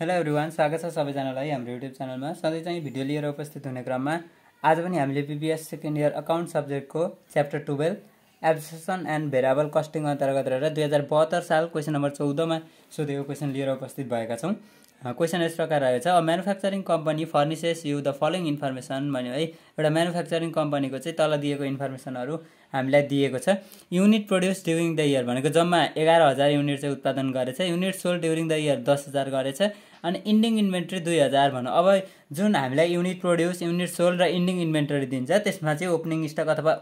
hello everyone स्वागत छ सबैजनालाई हाम्रो युट्युब च्यानलमा सधैँ चाहिँ भिडियो लिएर उपस्थित हुने क्रममा आज पनि हामीले पिबिएस सेकेन्ड इयर अकाउन्ट सब्जेक्टको chapter twelve absorption and variable costing अन्तर्गत रहेर दुई हजार बहत्तर साल क्वेसन नम्बर चौधमा सोधेको क्वेसन लिएर उपस्थित भएका छौँ क्वेसन यस प्रकार रहेको छ manufacturing company furnishes you the following information भन्यो है एउटा म्यानुफ्याक्चरिङ कम्पनीको चाहिँ तल दिएको इन्फर्मेसनहरू हामीलाई दिएको छ unit produce during the year भनेको जम्मा एघार हजार युनिट चाहिँ उत्पादन गरेछ unit sold during the year दस हजार गरेछ अनि इन्डिङ इन्भेन्ट्री दुई हजार भनौँ अब जुन हामीलाई युनिट प्रड्युस युनिट सोल र इन्डिङ इन्भेन्ट्री दिन्छ त्यसमा चाहिँ ओपनिङ स्टक अथवा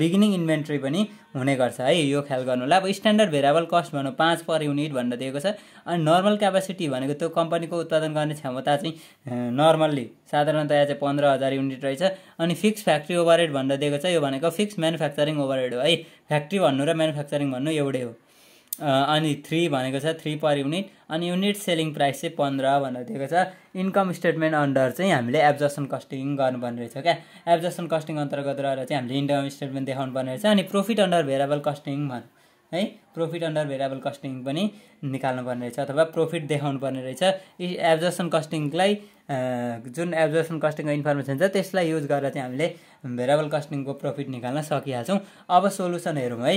बिगिनिङ इन्भेन्ट्री पनि हुने गर्छ है यो ख्याल गर्नु अब स्ट्यान्डर्ड भेराबल कस्ट भनौँ पाँच पर युनिट भनेर दिएको छ अनि नर्मल क्यापासिटी भनेको त्यो कम्पनीको उत्पादन गर्ने क्षमता चाहिँ नर्मल्ली साधारणतया चाहिँ पन्ध्र हजार युनिट रहेछ अनि फिक्स फ्याक्ट्री ओभरहेड भनेर दिएको छ यो भनेको फिक्स म्यानुफ्याक्चरिङ ओभरहेड हो है फ्याक्ट्री भन्नु र म्यानुफ्याक्चरिङ भन्नु एउटै हो अनि थ्री भनेको छ थ्री पर युनिट अनि युनिट सेलिङ प्राइस चाहिँ पन्ध्र भनेर दिएको छ इन्कम स्टेटमेन्ट अन्डर चाहिँ हामीले एब्जर्सन कस्टिङ गर्नुपर्ने रहेछ क्या एब्जर्सन कस्टिङ अन्तर्गत रहेर चाहिँ हामीले इन्कम स्टेटमेन्ट देखाउनु पर्ने रहेछ अनि प्रोफिट अन्डर भेरिएबल कस्टिङ भन् है प्रोफिट अन्डर भेरिएबल कस्टिङ पनि निकाल्नु निकाल्नुपर्ने रहेछ अथवा प्रोफिट देखाउनु पर्ने रहेछ एब्जर्सन कस्टिङलाई जुन एब्जर्सन कस्टिङको इन्फर्मेसन छ त्यसलाई युज गरेर चाहिँ हामीले भेरिएबल कस्टिङको प्रफिट निकाल्न सकिहाल्छौँ अब सोल्युसन हेरौँ है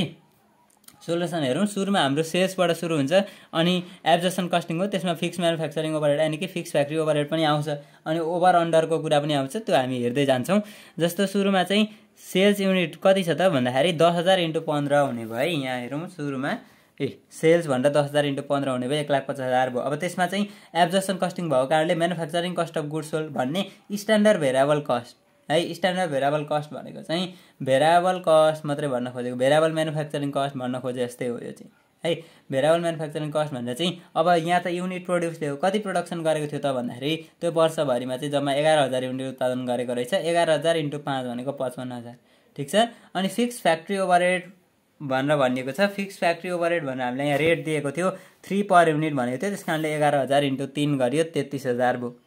सोल्युसन हेरौँ सुरुमा हाम्रो सेल्सबाट सुरु हुन्छ अनि एब्जर्सन कस्टिङ हो त्यसमा फिक्स म्यानुफ्याक्चरिङ ओभरहेड यानि कि फिक्स फ्याक्ट्री ओभरहेड पनि आउँछ अनि ओभर अन्डरको कुरा पनि आउँछ त्यो हामी हेर्दै जान्छौँ जस्तो सुरुमा चाहिँ सेल्स युनिट कति छ त भन्दाखेरि दस हजार इन्टु पन्ध्र हुने भयो है यहाँ हेरौँ सुरुमा ए सेल्स भनेर दस हजार इन्टु पन्ध्र हुने भयो एक लाख पचास हजार भयो अब त्यसमा चाहिँ एब्जसन कस्टिङ भएको कारणले manufacturing cost of goods sold भन्ने स्ट्यान्डर्ड भेरिएबल कस्ट है स्ट्यान्डर्ड भेराबल कस्ट भनेको चाहिँ भेराबल कस्ट मात्रै भन्न खोजेको भेराबल म्यानुफ्याक्चरिङ कस्ट भन्न खोजे जस्तै हो यो चाहिँ है भेराबल म्यानुफ्याक्चरिङ कस्ट भनेर चाहिँ अब यहाँ त युनिट प्रड्युस थियो कति प्रडक्सन गरेको थियो त भन्दाखेरि त्यो वर्षभरिमा चाहिँ जम्मा एघार हजार युनिट उत्पादन गरेको रहेछ एघार हजार इन्टु पाँच भनेको पचपन्न हजार ठिक छ अनि फिक्स फ्याक्ट्री ओभरहेड भनेर भनिएको छ फिक्स फ्याक्ट्री ओभरहेड भनेर हामीलाई यहाँ रेट दिएको थियो थ्री पर युनिट भनेको थियो त्यस कारणले एघार हजार इन्टु तिन गरियो तेत्तिस हजार भयो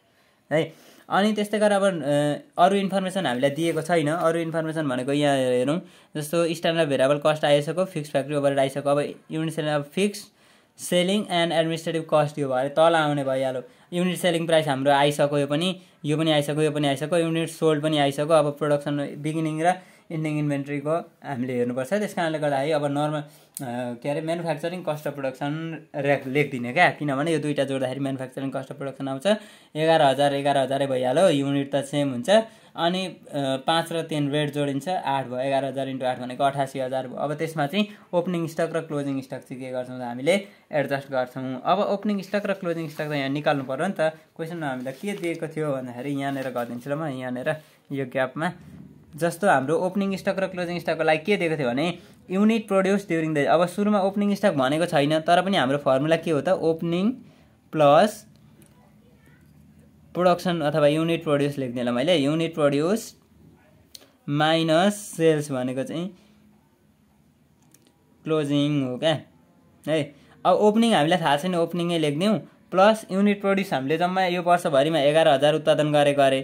है अनि त्यस्तै गरेर अब अरू इन्फर्मेसन हामीलाई दिएको छैन अरू इन्फर्मेसन भनेको यहाँ हेरौँ जस्तो स्ट्यान्डर्ड भेरिएबल कस्ट आइसक्यो फिक्स फ्याक्ट्री ओभर आइसक्यो अब युनिट सेलिङ अब fix selling and administrative cost यो भयो तल आउने भइहाल्यो युनिट सेलिङ प्राइस हाम्रो आइसक्यो यो पनि यो पनि आइसक्यो यो पनि आइसक्यो युनिट सोल्ड पनि आइसक्यो अब प्रोडक्सन बिगिनिङ र इन्डिङ इन्भेन्ट्रीको हामीले हेर्नुपर्छ त्यस कारणले गर्दा है अब नर्मल के अरे म्यानुफ्याक्चरिङ कस्ट अफ प्रडक्सन रेक लेखिदिने क्या किनभने यो दुइटा जोड्दाखेरि म्यानुफ्याक्चरिङ कस्ट अफ प्रडक्सन आउँछ एघार हजार एघार हजारै भइहाल्यो युनिट त सेम हुन्छ अनि पाँच र तिन रेट जोडिन्छ आठ भयो एघार हजार इन्टु आठ भनेको अठासी हजार भयो अब त्यसमा चाहिँ ओपनिङ स्टक र क्लोजिङ स्टक चाहिँ के गर्छौँ त हामीले एडजस्ट गर्छौँ अब ओपनिङ स्टक र क्लोजिङ स्टक त यहाँ निकाल्नु पऱ्यो नि त क्वेसनमा हामीलाई के दिएको थियो भन्दाखेरि यहाँनिर गरिदिन्छु ल म यहाँनिर यो ग्यापमा जस्तो हाम्रो ओपनिङ स्टक र क्लोजिङ स्टकको लागि के दिएको थियो भने युनिट प्रड्युस ड्युरिङ द अब सुरुमा ओपनिङ स्टक भनेको छैन तर पनि हाम्रो फर्मुला के हो त ओपनिङ प्लस प्रोडक्सन अथवा युनिट प्रड्युस लेखिदिएँ मैले युनिट प्रड्युस माइनस सेल्स भनेको चाहिँ क्लोजिङ हो क्या है अब ओपनिङ हामीलाई थाहा छैन ओपनिङै लेखिदिउँ प्लस युनिट प्रड्युस हामीले जम्मा यो वर्षभरिमा एघार हजार उत्पादन गरे गरेँ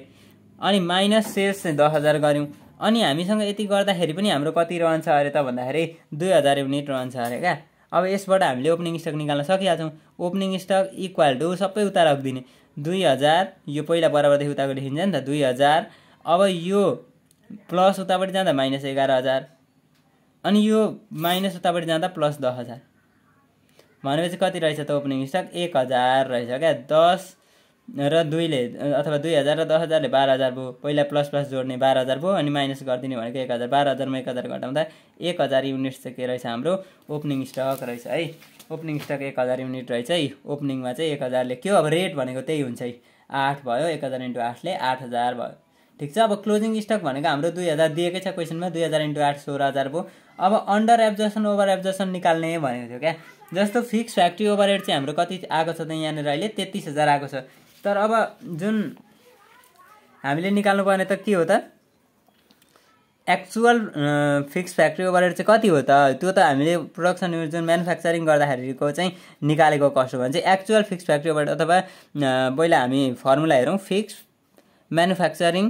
अनि माइनस सेल्स चाहिँ दस हजार गऱ्यौँ अनि हामीसँग यति गर्दाखेरि पनि हाम्रो कति रहन्छ अरे त भन्दाखेरि दुई हजार युनिट रहन्छ अरे क्या अब यसबाट हामीले ओपनिङ स्टक निकाल्न सकिहाल्छौँ ओपनिङ स्टक इक्वल टु सबै उता राखिदिने दुई हजार यो पहिला बराबरदेखि उताको लेखिन्छ नि त दुई हजार अब यो प्लस उतापट्टि जाँदा माइनस एघार हजार अनि यो माइनस उतापट्टि जाँदा प्लस दस हजार भनेपछि कति रहेछ त ओपनिङ स्टक एक हजार रहेछ क्या दस र दुईले अथवा दुई हजार र दस हजारले बाह्र हजार भयो पहिला प्लस प्लस जोड्ने बाह्र हजार भयो अनि माइनस गरिदिने भनेको एक हजार बाह्र हजारमा एक हजार घटाउँदा एक हजार युनिट चाहिँ के रहेछ हाम्रो ओपनिङ स्टक रहेछ है ओपनिङ स्टक एक हजार युनिट रहेछ है ओपनिङमा चाहिँ एक हजारले के हो अब रेट भनेको त्यही हुन्छ है आठ भयो एक हजार इन्टु आठले आठ हजार भयो ठिक छ अब क्लोजिङ स्टक भनेको हाम्रो दुई हजार दिएकै छ क्वेसनमा दुई हजार इन्टु आठ सोह्र हजार भयो अब अन्डर एब्जर्सन ओभर एब्जर्सन निकाल्ने भनेको थियो क्या जस्तो फिक्स फ्याक्ट्री ओभर रेट चाहिँ हाम्रो कति आएको छ त यहाँनिर अहिले तेत्तिस हजार आएको छ तर अब जुन हामीले निकाल्नुपर्ने त के हो त एक्चुअल फिक्स फ्याक्ट्री ओभरहेड चाहिँ कति हो त त्यो त हामीले प्रोडक्सन जुन म्यानुफ्याक्चरिङ गर्दाखेरिको चाहिँ निकालेको कस्ट हो भने चाहिँ एक्चुअल फिक्स फ्याक्ट्री ओभरहेड अथवा पहिला हामी फर्मुला हेरौँ fix manufacturing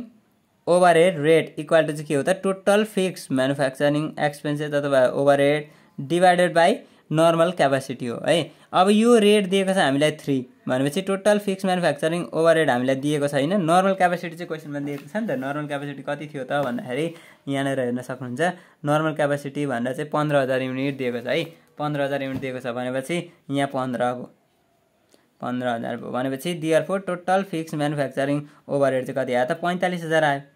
overhead rate equal to चाहिँ के हो त टोटल फिक्स म्यानुफ्याक्चरिङ एक्सपेन्सेस अथवा overhead divided by normal capacity हो है अब यो रेट दिएको छ हामीलाई थ्री भनेपछि total fix manufacturing over rate हामीलाई दिएको छैन नर्मल क्यापासिटी चाहिँ क्वेसनमा दिएको छ नि त नर्मल क्यापासिटी कति थियो त भन्दाखेरि यहाँनिर हेर्न सक्नुहुन्छ नर्मल क्यापासिटी भनेर चाहिँ पन्ध्र हजार युनिट दिएको छ है पन्ध्र हजार युनिट दिएको छ भनेपछि यहाँ पन्ध्र भयो पन्ध्र हजार भयो भनेपछि therefore total fix manufacturing over rate चाहिँ कति आयो त पैँतालिस हजार आयो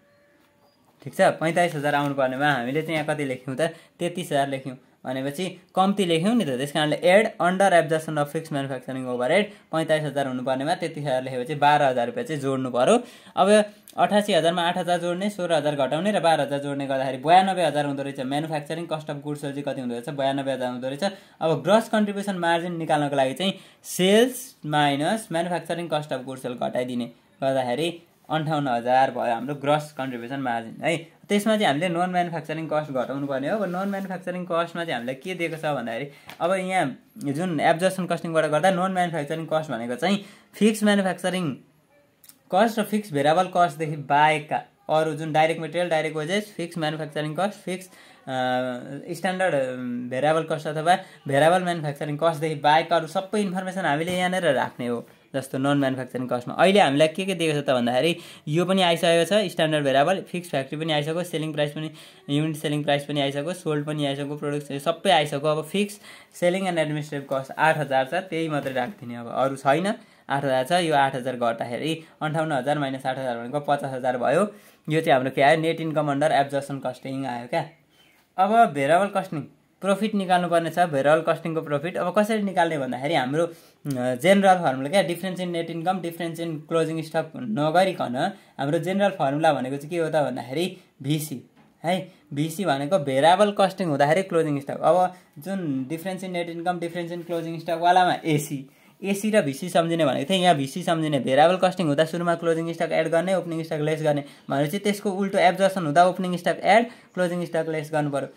ठिक छ पैँतालिस हजार आउनुपर्नेमा हामीले चाहिँ यहाँ कति लेख्यौँ त तेत्तिस हजार लेख्यौँ भनेपछि कम्ती लेख्यौँ नि त त्यस कारणले add under absorption of fix manufacturing overhead पैँतालिस हजार हुनुपर्नेमा त्यतिखेर लेखेपछि बाह्र हजार रुपियाँ चाहिँ जोड्नु पऱ्यो अब अठासी हजारमा आठ हजार जोड्ने सोह्र हजार घटाउने र बाह्र हजार जोड्ने गर्दाखेरि बयानब्बे हजार हुँदो रहेछ म्यानुफ्याक्चरिङ कस्ट अफ गुड्स चाहिँ कति हुँदो रहेछ बयानब्बे हजार हुँदो रहेछ अब ग्रस कन्ट्रिब्युसन मार्जिन निकाल्नको लागि चाहिँ sales minus manufacturing cost of गुड्सहरू घटाइदिने गर्दाखेरि अन्ठाउन्न हजार भयो हाम्रो ग्रस कन्ट्रिब्युसन मार्जिन है त्यसमा चाहिँ हामीले नन म्यानुफ्याक्चरिङ कस्ट घटाउनु पर्ने हो अब नन म्यानुफ्याक्चरिङ कस्टमा चाहिँ हामीलाई के दिएको छ भन्दाखेरि अब यहाँ जुन एब्जर्सन कस्टिङबाट गर्दा नन म्यानुफ्याक्चरिङ कस्ट भनेको चाहिँ फिक्स म्यानुफ्याक्चरिङ कस्ट र फिक्स भेराबल कस्टदेखि बाहेकका अरू जुन direct material direct wages fix manufacturing cost fix standard variable cost अथवा भेराबल म्यानुफ्याक्चरिङ कस्टदेखि बाहेक अरू सबै इन्फर्मेसन हामीले यहाँनिर राख्ने हो जस्तो नन म्यानुफ्याक्चरिङ कस्टमा अहिले हामीलाई के के दिएको छ त भन्दाखेरि यो पनि आइसकेको छ स्ट्यान्डर्ड भेराबल फिक्स फ्याक्ट्री पनि आइसक्यो सेलिङ प्राइस पनि युनिट सेलिङ प्राइस पनि आइसक्यो सोल्ड पनि आइसक्यो प्रोडक्ट सबै आइसक्यो अब fix selling and administrative cost आठ हजार छ त्यही मात्रै राखिदिने अब अरू छैन आठ हजार छ यो आठ हजार घट्दाखेरि अन्ठाउन्न हजार माइनस आठ हजार भनेको पचास हजार भयो यो चाहिँ हाम्रो के आयो net income under absorption costing आयो क्या अब भेराबल कस्टिङ प्रफिट निकाल्नुपर्ने छ भेरल कस्टिङको प्रफिट अब कसरी निकाल्ने भन्दाखेरि हाम्रो जेनरल फर्मुला क्या difference in net income difference in closing stock नगरिकन हाम्रो जेनरल फर्मुला भनेको चाहिँ के हो त भन्दाखेरि भिसी है भिसी भनेको भेराबल कस्टिङ हुँदाखेरि क्लोजिङ स्टक अब जुन difference in net income difference in closing स्टकवालामा एसी एसी र भिसी सम्झिने भनेको थिएँ यहाँ भिसी सम्झिने भेराबल कस्टिङ हुँदा सुरुमा क्लोजिङ स्टक एड गर्ने ओपनिङ स्टक लेस गर्ने भनेपछि त्यसको उल्टो एब्जर्सन हुँदा opening stock add closing stock less गर्नु पऱ्यो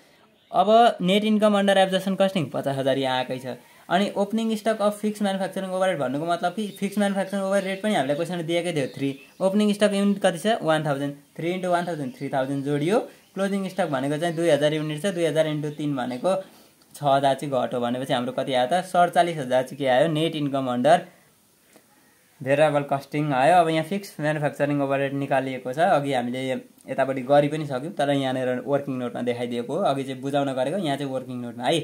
अब net income under absorption costing पचास हजार यहाँ आएकै छ अनि opening stock of fix manufacturing over rate भन्नुको मतलब कि फिक्स म्यानुफ्याक्चरिङ ओभर रेट पनि हामीलाई क्वेसन दिएकै थियो थ्री ओपनिङ स्टक युनिट कति छ one thousand three into one thousand three thousand जोडियो क्लोजिङ स्टक भनेको चाहिँ दुई हजार युनिट छ दुई हजार इन्टु तिन भनेको छ हजार चाहिँ घट्यो भनेपछि हाम्रो कति आयो त सडचालिस हजार चाहिँ के आयो net income under variable costing आयो अब यहाँ फिक्स म्यानुफ्याक्चरिङ ओभरहेड निकालिएको छ अघि हामीले यतापट्टि गरि पनि सक्यौँ तर यहाँनिर वर्किङ नोटमा देखाइदिएको हो अघि चाहिँ बुझाउन गरेको यहाँ चाहिँ वर्किङ नोटमा है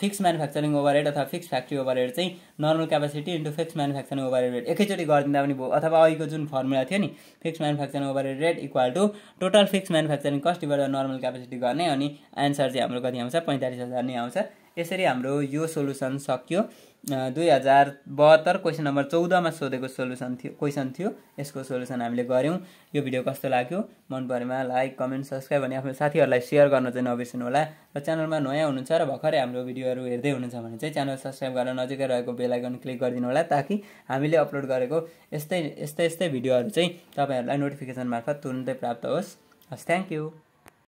फिक्स म्यानुफ्याक्चरिङ ओभरहेड अथवा फिक्स फ्याक्ट्री ओभरहेड चाहिँ normal capacity into fix manufacturing overhead rate एकैचोटि गरिदिँदा पनि भयो अथवा अहिलेको जुन फर्मुला थियो नि fix manufacturing overhead rate equal to total fix manufacturing cost normal capacity गर्ने अनि एन्सर चाहिँ हाम्रो कति आउँछ पैँतालिस हजार नै आउँछ यसरी हाम्रो यो सोल्युसन सकियो दुई हजार बहत्तर क्वेसन नम्बर चौधमा सोधेको सोल्युसन थियो क्वेसन थियो यसको सोल्युसन हामीले गऱ्यौँ यो भिडियो कस्तो लाग्यो मन परेमा लाइक कमेन्ट सब्सक्राइब अनि आफ्नो साथीहरूलाई सेयर गर्न चाहिँ नबिर्सनु होला र च्यानलमा नयाँ हुनुहुन्छ र भर्खरै हाम्रो भिडियोहरू हेर्दै हुनुहुन्छ भने चाहिँ च्यानल सब्सक्राइब गरेर नजिकै रहेको बेलायकन क्लिक गरिदिनु होला ताकि हामीले अपलोड गरेको यस्तै यस्तै यस्तै भिडियोहरू चाहिँ तपाईँहरूलाई नोटिफिकेसन मार्फत तुरुन्तै प्राप्त होस् हस् थ्याङ्क यू